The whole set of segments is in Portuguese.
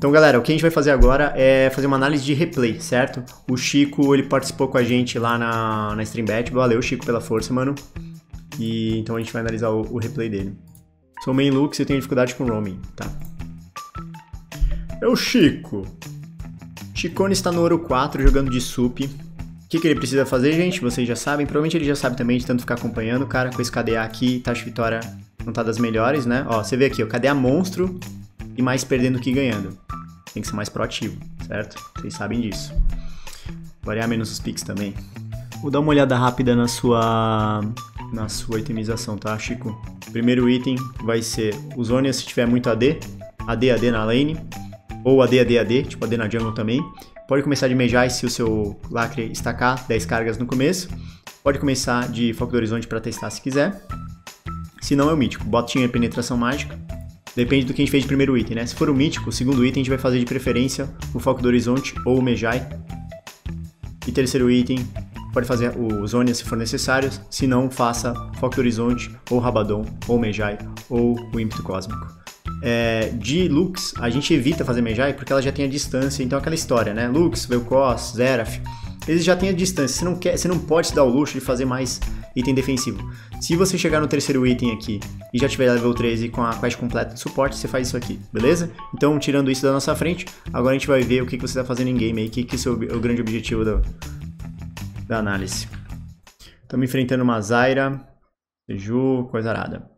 Então, galera, o que a gente vai fazer agora é fazer uma análise de replay, certo? O Chico, ele participou com a gente lá na, na StreamBet. Valeu, Chico, pela força, mano. E então a gente vai analisar o, o replay dele. Sou main Lux e tenho dificuldade com roaming, tá? É o Chico. Chicone está no ouro 4 jogando de sup. O que, que ele precisa fazer, gente? Vocês já sabem. Provavelmente ele já sabe também de tanto ficar acompanhando. Cara, com esse KDA aqui, taxa de vitória não tá das melhores, né? Ó, você vê aqui, o KDA monstro, e mais perdendo que ganhando. Tem que ser mais proativo, certo? Vocês sabem disso. Variar menos os piques também. Vou dar uma olhada rápida na sua na sua itemização, tá, Chico? Primeiro item vai ser o Zonia se tiver muito AD, AD, AD na lane, ou AD, AD, AD, tipo AD na jungle também. Pode começar de Mejai se o seu lacre estacar 10 cargas no começo. Pode começar de Foco do Horizonte para testar se quiser. Se não, é o mítico. bota e penetração mágica. Depende do que a gente fez de primeiro item, né? Se for o mítico, o segundo item a gente vai fazer de preferência o Foco do Horizonte ou o Mejai. E terceiro item, pode fazer o Zônia se for necessário, se não, faça Foco do Horizonte ou Rabadon ou Mejai ou o Ímpeto Cósmico. É, de Lux, a gente evita fazer Mejai porque ela já tem a distância, então é aquela história, né? Lux, Vel'Koz, Zeraf, eles já têm a distância, você não, quer, você não pode se dar o luxo de fazer mais item defensivo. Se você chegar no terceiro item aqui e já tiver level 13 com a quest completa de suporte, você faz isso aqui, beleza? Então, tirando isso da nossa frente, agora a gente vai ver o que, você está fazendo em game aí, o que, que é, é o grande objetivo do, da análise. Estamos enfrentando uma Zaira, Seju, coisa arada.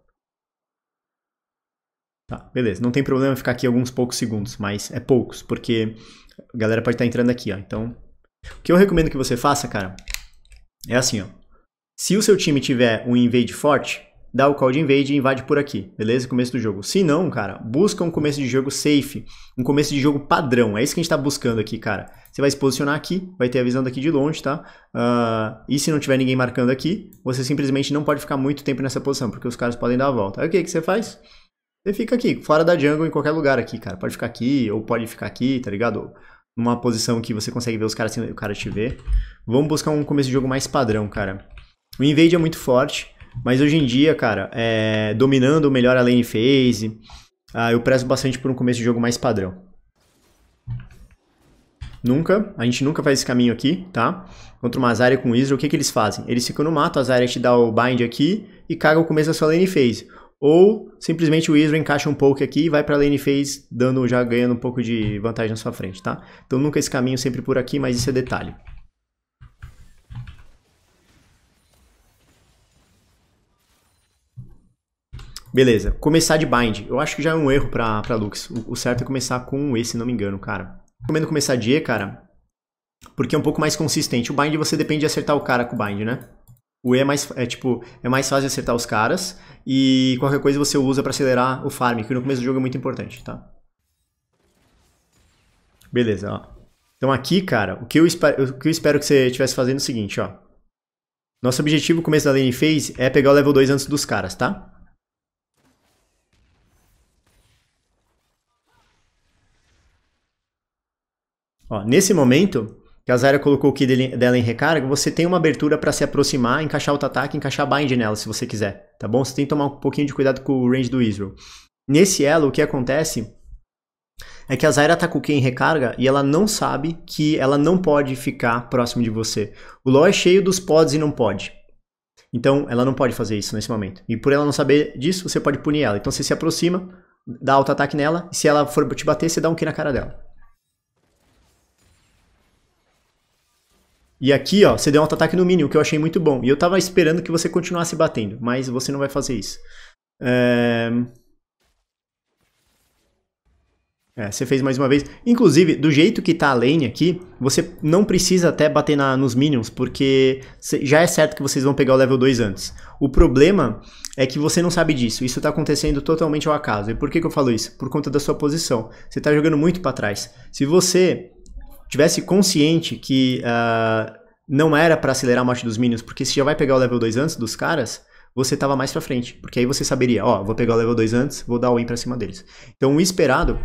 Tá, beleza. Não tem problema ficar aqui alguns poucos segundos, mas é poucos, porque a galera pode estar tá entrando aqui, ó. Então, o que eu recomendo que você faça, cara, é assim, ó. Se o seu time tiver um invade forte, dá o call de invade e invade por aqui, beleza? Começo do jogo. Se não, cara, busca um começo de jogo safe, um começo de jogo padrão. É isso que a gente tá buscando aqui, cara. Você vai se posicionar aqui, vai ter a visão daqui de longe, tá? Uh, e se não tiver ninguém marcando aqui, você simplesmente não pode ficar muito tempo nessa posição, porque os caras podem dar a volta. Aí o que, que você faz? Você fica aqui, fora da jungle, em qualquer lugar aqui, cara. Pode ficar aqui, ou pode ficar aqui, tá ligado? Numa posição que você consegue ver os caras sem o cara te ver. Vamos buscar um começo de jogo mais padrão, cara. O Invade é muito forte, mas hoje em dia, cara, é, dominando melhor a lane phase, ah, eu prezo bastante por um começo de jogo mais padrão. Nunca, a gente nunca faz esse caminho aqui, tá? Contra uma Azaria com o Israel, o que, que eles fazem? Eles ficam no mato, a Azaria te dá o bind aqui e caga o começo da sua lane phase. Ou simplesmente o Israel encaixa um pouco aqui e vai pra lane phase, dando, já ganhando um pouco de vantagem na sua frente, tá? Então nunca esse caminho, sempre por aqui, mas isso é detalhe. Beleza, começar de bind. Eu acho que já é um erro pra, pra Lux. O, o certo é começar com E, se não me engano, cara. Recomendo começar de E, cara, porque é um pouco mais consistente. O bind você depende de acertar o cara com o bind, né? O E é mais, é, tipo, é mais fácil acertar os caras e qualquer coisa você usa para acelerar o farm, que no começo do jogo é muito importante, tá? Beleza, ó. Então aqui, cara, o que eu espero, o que, eu espero que você estivesse fazendo é o seguinte, ó. Nosso objetivo no começo da lane phase é pegar o level 2 antes dos caras, tá? Ó, nesse momento, que a Zyra colocou o Ki dela em recarga, você tem uma abertura para se aproximar, encaixar o ataque, encaixar bind nela, se você quiser, tá bom? Você tem que tomar um pouquinho de cuidado com o range do Israel. Nesse elo, o que acontece é que a Zyra tá com o Ki em recarga e ela não sabe que ela não pode ficar próximo de você. O LoL é cheio dos pods e não pode. Então, ela não pode fazer isso nesse momento. E por ela não saber disso, você pode punir ela. Então, você se aproxima, dá auto-ataque nela, e se ela for te bater, você dá um Ki na cara dela. E aqui, ó, você deu um auto-ataque no mínimo, que eu achei muito bom. E eu tava esperando que você continuasse batendo, mas você não vai fazer isso. É... É, você fez mais uma vez. Inclusive, do jeito que tá a lane aqui, você não precisa até bater na, nos minions, porque já é certo que vocês vão pegar o level 2 antes. O problema é que você não sabe disso. Isso tá acontecendo totalmente ao acaso. E por que, que eu falo isso? Por conta da sua posição. Você tá jogando muito para trás. Se você tivesse consciente que ah, não era para acelerar a morte dos minions, porque se já vai pegar o level 2 antes dos caras, você tava mais pra frente. Porque aí você saberia, ó, vou pegar o level 2 antes, vou dar o in pra cima deles. Então o esperado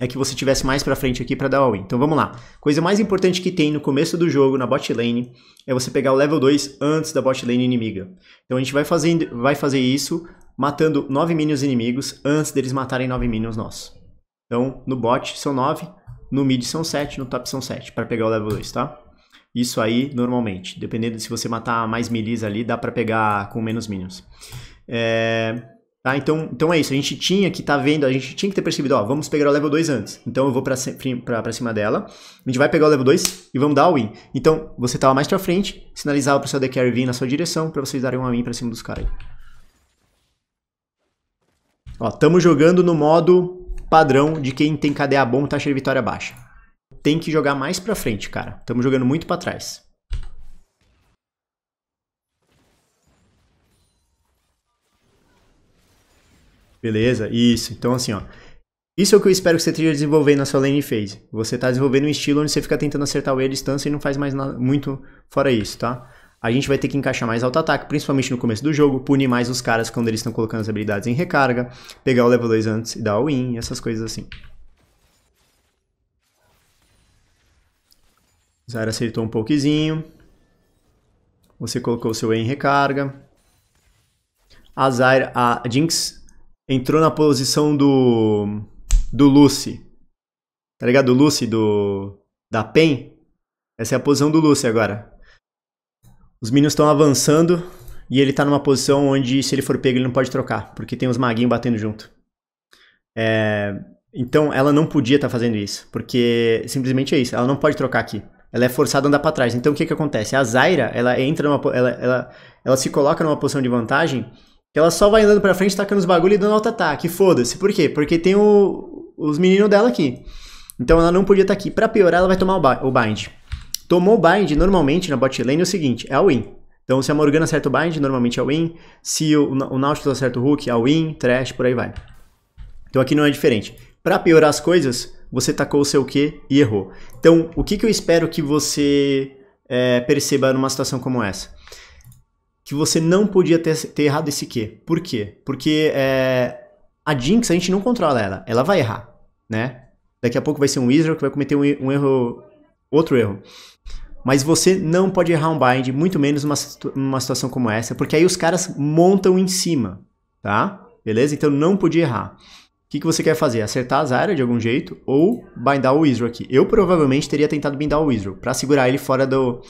é que você tivesse mais pra frente aqui para dar all-in. Então vamos lá. Coisa mais importante que tem no começo do jogo, na bot lane, é você pegar o level 2 antes da bot lane inimiga. Então a gente vai, fazendo, vai fazer isso matando 9 minions inimigos antes deles matarem 9 minions nossos. Então no bot são 9, no mid são 7, no top são 7, para pegar o level 2, tá? isso aí normalmente. Dependendo de se você matar mais milis ali, dá para pegar com menos minions. É, tá, então, então é isso. A gente tinha que tá vendo, a gente tinha que ter percebido, ó, vamos pegar o level 2 antes. Então eu vou pra, cima dela. A gente vai pegar o level 2 e vamos dar a win. Então, você tava mais pra frente, sinalizava pro seu deck vir na sua direção para vocês darem uma win pra cima dos caras. Ó, tamo jogando no modo padrão de quem tem KDA bom, taxa de vitória baixa tem que jogar mais pra frente, cara. Estamos jogando muito pra trás. Beleza, isso. Então, assim, ó. Isso é o que eu espero que você esteja desenvolvendo na sua lane phase. Você está desenvolvendo um estilo onde você fica tentando acertar o E à distância e não faz mais nada, muito fora isso, tá? A gente vai ter que encaixar mais auto-ataque, principalmente no começo do jogo, punir mais os caras quando eles estão colocando as habilidades em recarga, pegar o level 2 antes e dar all-in, essas coisas assim. Zaira acertou um pouquinho. Você colocou o seu E em recarga. A a Jinx entrou na posição do do Lucy. Tá ligado? O Lucy do da Pen. Essa é a posição do Lucy agora. Os minions estão avançando e ele tá numa posição onde se ele for pego ele não pode trocar, porque tem os maguinhos batendo junto. É, então ela não podia estar tá fazendo isso, porque simplesmente é isso, ela não pode trocar aqui. Ela é forçada a andar para trás. Então o que que acontece? A Zaira, ela entra numa ela, ela, ela se coloca numa posição de vantagem que ela só vai andando para frente, tacando os bagulho e dando auto-ataque. Foda-se. Por quê? Porque tem o, os meninos dela aqui. Então ela não podia estar tá aqui. Para piorar, ela vai tomar o, bind. Tomou o bind, normalmente na bot lane é o seguinte, é a win. Então se a Morgana acerta o bind, normalmente é a win. Se o, o Nautilus acerta o hook, é a win, trash, por aí vai. Então aqui não é diferente. Para piorar as coisas, você tacou o seu quê e errou. Então, o que, que eu espero que você é, perceba numa situação como essa? Que você não podia ter, ter errado esse quê? Por quê? Porque é, a Jinx, a gente não controla ela. Ela vai errar, né? Daqui a pouco vai ser um Israel que vai cometer um, um erro, outro erro. Mas você não pode errar um bind, muito menos numa, numa situação como essa, porque aí os caras montam em cima, tá? Beleza? Então não podia errar que, que você quer fazer? Acertar as áreas de algum jeito ou bindar o Israel aqui? Eu provavelmente teria tentado bindar o Israel para segurar ele fora, do,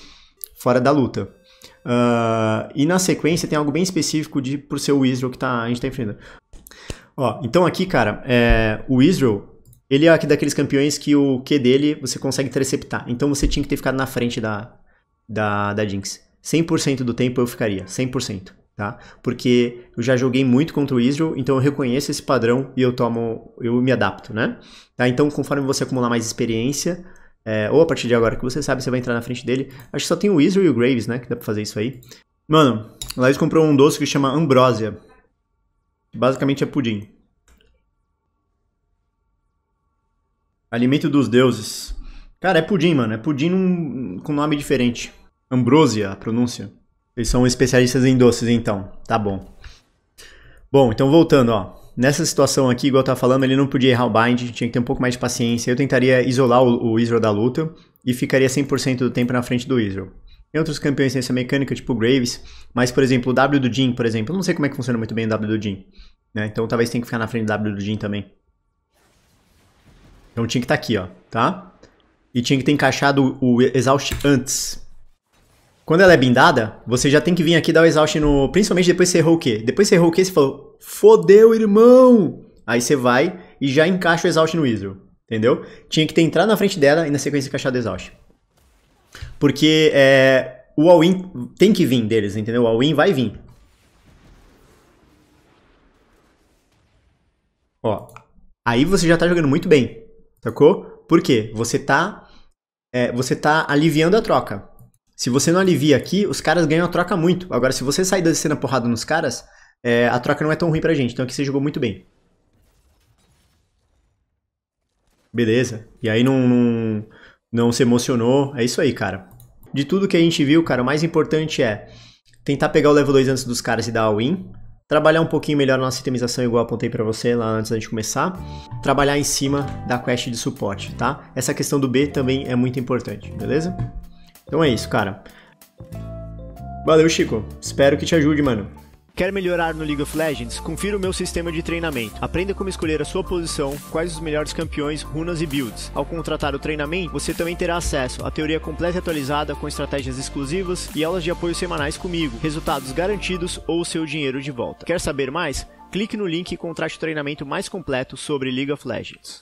fora da luta. Uh, e na sequência tem algo bem específico de, pro seu Israel que tá, a gente tá enfrentando. Ó, então aqui, cara, é, o Israel, ele é daqueles campeões que o Q dele você consegue interceptar. Então você tinha que ter ficado na frente da, da, da Jinx. 100% do tempo eu ficaria, 100%. Tá? Porque eu já joguei muito contra o Israel, então eu reconheço esse padrão e eu tomo, eu me adapto, né? Tá? Então, conforme você acumular mais experiência, é, ou a partir de agora que você sabe, você vai entrar na frente dele. Acho que só tem o Israel e o Graves, né? Que dá pra fazer isso aí. Mano, o Laís comprou um doce que chama Ambrosia. Basicamente é pudim. Alimento dos deuses. Cara, é pudim, mano. É pudim num, com nome diferente. Ambrosia, a pronúncia. Eles são especialistas em doces, então. Tá bom. Bom, então voltando, ó. Nessa situação aqui, igual eu tava falando, ele não podia errar o bind, tinha que ter um pouco mais de paciência. Eu tentaria isolar o, Israel da luta e ficaria 100% do tempo na frente do Israel. Tem outros campeões de ciência mecânica, tipo Graves, mas, por exemplo, o W do Jin, por exemplo, eu não sei como é que funciona muito bem o W do Jin. Né? Então talvez tenha que ficar na frente do W do Jin também. Então tinha que estar tá aqui, ó, tá? E tinha que ter encaixado o Exaust antes, quando ela é blindada, você já tem que vir aqui dar o exaust no. Principalmente depois que você errou o quê? Depois que você errou o quê? Você falou, fodeu, irmão! Aí você vai e já encaixa o exaust no Israel. Entendeu? Tinha que ter entrado na frente dela e na sequência encaixado o exaust. Porque é, o all-in tem que vir deles, entendeu? O all-in vai vir. Ó, aí você já tá jogando muito bem, sacou? Por quê? Você tá, é, você tá aliviando a troca. Se você não alivia aqui, os caras ganham a troca muito. Agora, se você sair descendo a porrada nos caras, é, a troca não é tão ruim pra gente. Então aqui você jogou muito bem. Beleza. E aí não, não, não se emocionou. É isso aí, cara. De tudo que a gente viu, cara, o mais importante é tentar pegar o level 2 antes dos caras e dar a win. Trabalhar um pouquinho melhor a nossa itemização, igual apontei para você lá antes da gente começar. Trabalhar em cima da quest de suporte, tá? Essa questão do B também é muito importante, beleza? Então é isso, cara. Valeu, Chico. Espero que te ajude, mano. Quer melhorar no League of Legends? Confira o meu sistema de treinamento. Aprenda como escolher a sua posição, quais os melhores campeões, runas e builds. Ao contratar o treinamento, você também terá acesso à teoria completa e atualizada com estratégias exclusivas e aulas de apoio semanais comigo, resultados garantidos ou seu dinheiro de volta. Quer saber mais? Clique no link e contrate o treinamento mais completo sobre League of Legends.